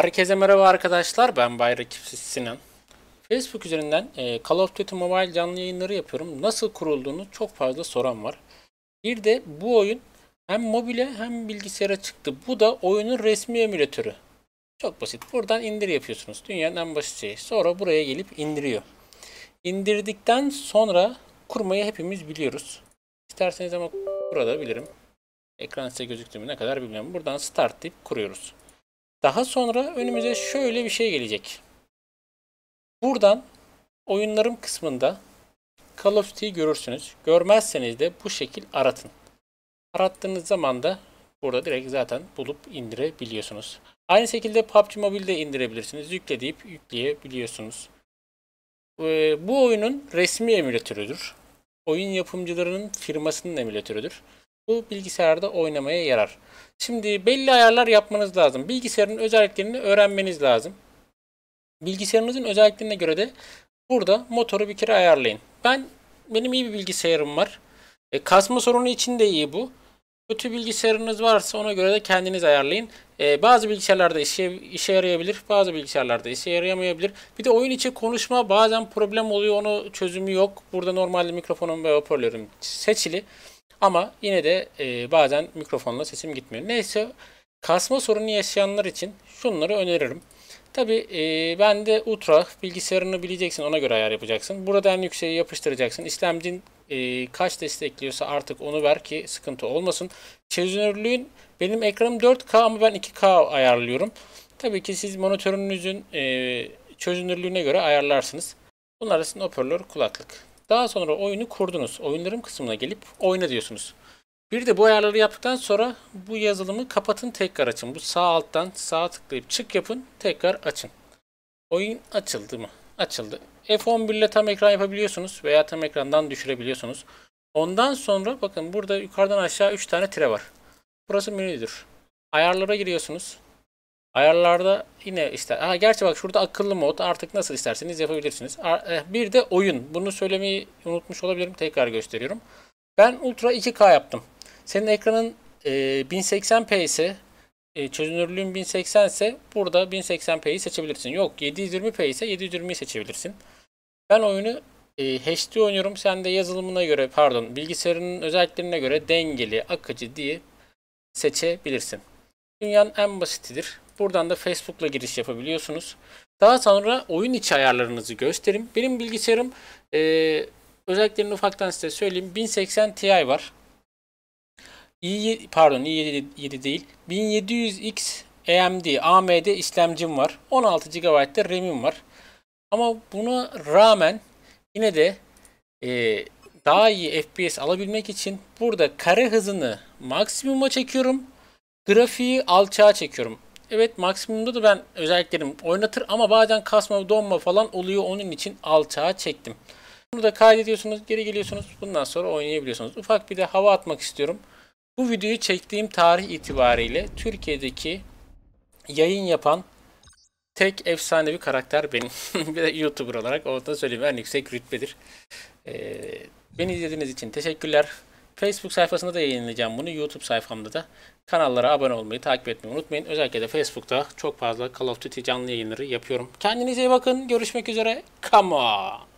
Herkese merhaba arkadaşlar. Ben Bayrak İpsiz Sinan. Facebook üzerinden e, Call of Duty Mobile canlı yayınları yapıyorum. Nasıl kurulduğunu çok fazla soran var. Bir de bu oyun hem mobile hem bilgisayara çıktı. Bu da oyunun resmi emülatörü. Çok basit. Buradan indir yapıyorsunuz. Dünyanın en basit şeyi. Sonra buraya gelip indiriyor. İndirdikten sonra kurmayı hepimiz biliyoruz. İsterseniz ama kurabilirim. Ekran size gözüktüğümü ne kadar bilmiyorum. Buradan start deyip kuruyoruz. Daha sonra önümüze şöyle bir şey gelecek. Buradan oyunlarım kısmında Call of Duty görürsünüz. Görmezseniz de bu şekil aratın. Arattığınız zaman da burada direkt zaten bulup indirebiliyorsunuz. Aynı şekilde PUBG Mobile'de indirebilirsiniz. Yükle deyip yükleyebiliyorsunuz. Ee, bu oyunun resmi emülatörüdür. Oyun yapımcılarının firmasının emülatörüdür bu bilgisayarda oynamaya yarar. Şimdi belli ayarlar yapmanız lazım. Bilgisayarın özelliklerini öğrenmeniz lazım. Bilgisayarınızın özelliklerine göre de burada motoru bir kere ayarlayın. Ben benim iyi bir bilgisayarım var. E, kasma sorunu için de iyi bu. Kötü bilgisayarınız varsa ona göre de kendiniz ayarlayın. Ee, bazı bilgisayarlarda işe, işe yarayabilir, bazı bilgisayarlarda işe yarayamayabilir. Bir de oyun içi konuşma bazen problem oluyor, onu çözümü yok. Burada normalde mikrofonum ve hoparlörüm seçili. Ama yine de e, bazen mikrofonla sesim gitmiyor. Neyse kasma sorunu yaşayanlar için şunları öneririm. Tabi e, ben de Ultra bilgisayarını bileceksin ona göre ayar yapacaksın. Burada en yükseği yapıştıracaksın. İşlemcin e, kaç destekliyorsa artık onu ver ki sıkıntı olmasın. Çözünürlüğün benim ekranım 4K ama ben 2K ayarlıyorum. Tabii ki siz monitörünüzün e, çözünürlüğüne göre ayarlarsınız. Bunlar arasında hoparlör kulaklık. Daha sonra oyunu kurdunuz. Oyunlarım kısmına gelip oyna diyorsunuz. Bir de bu ayarları yaptıktan sonra bu yazılımı kapatın tekrar açın. Bu sağ alttan sağ tıklayıp çık yapın tekrar açın. Oyun açıldı mı? Açıldı. F11 ile tam ekran yapabiliyorsunuz veya tam ekrandan düşürebiliyorsunuz. Ondan sonra bakın burada yukarıdan aşağı 3 tane tire var. Burası menüdür. Ayarlara giriyorsunuz. Ayarlarda yine işte ha gerçi bak şurada akıllı mod artık nasıl isterseniz yapabilirsiniz. E, bir de oyun. Bunu söylemeyi unutmuş olabilirim. Tekrar gösteriyorum. Ben Ultra 2K yaptım. Senin ekranın 1080p e, ise e, çözünürlüğün 1080 ise burada 1080p'yi seçebilirsin. Yok 720p ise 720'yi seçebilirsin. Ben oyunu e, HD oynuyorum. Sen de yazılımına göre pardon bilgisayarının özelliklerine göre dengeli, akıcı diye seçebilirsin. Dünyanın en basitidir. Buradan da Facebook'la giriş yapabiliyorsunuz. Daha sonra oyun içi ayarlarınızı göstereyim. Benim bilgisayarım e, özelliklerini ufaktan size söyleyeyim. 1080 Ti var. i7 pardon i7 değil. 1700X AMD, AMD işlemcim var. 16 GB da RAM'im var. Ama buna rağmen yine de e, daha iyi FPS alabilmek için burada kare hızını maksimuma çekiyorum. Grafiği alçağa çekiyorum. Evet maksimumda da ben özelliklerim oynatır ama bazen kasma donma falan oluyor. Onun için alçağa çektim. Bunu da kaydediyorsunuz. Geri geliyorsunuz. Bundan sonra oynayabiliyorsunuz. Ufak bir de hava atmak istiyorum. Bu videoyu çektiğim tarih itibariyle Türkiye'deki yayın yapan tek efsanevi karakter benim. bir de YouTuber olarak orada söyleyeyim en yüksek rütbedir. Ee, beni izlediğiniz için teşekkürler. Facebook sayfasında da yayınlayacağım bunu. YouTube sayfamda da kanallara abone olmayı, takip etmeyi unutmayın. Özellikle de Facebook'ta çok fazla Call of Duty canlı yayınları yapıyorum. Kendinize iyi bakın. Görüşmek üzere. Come on.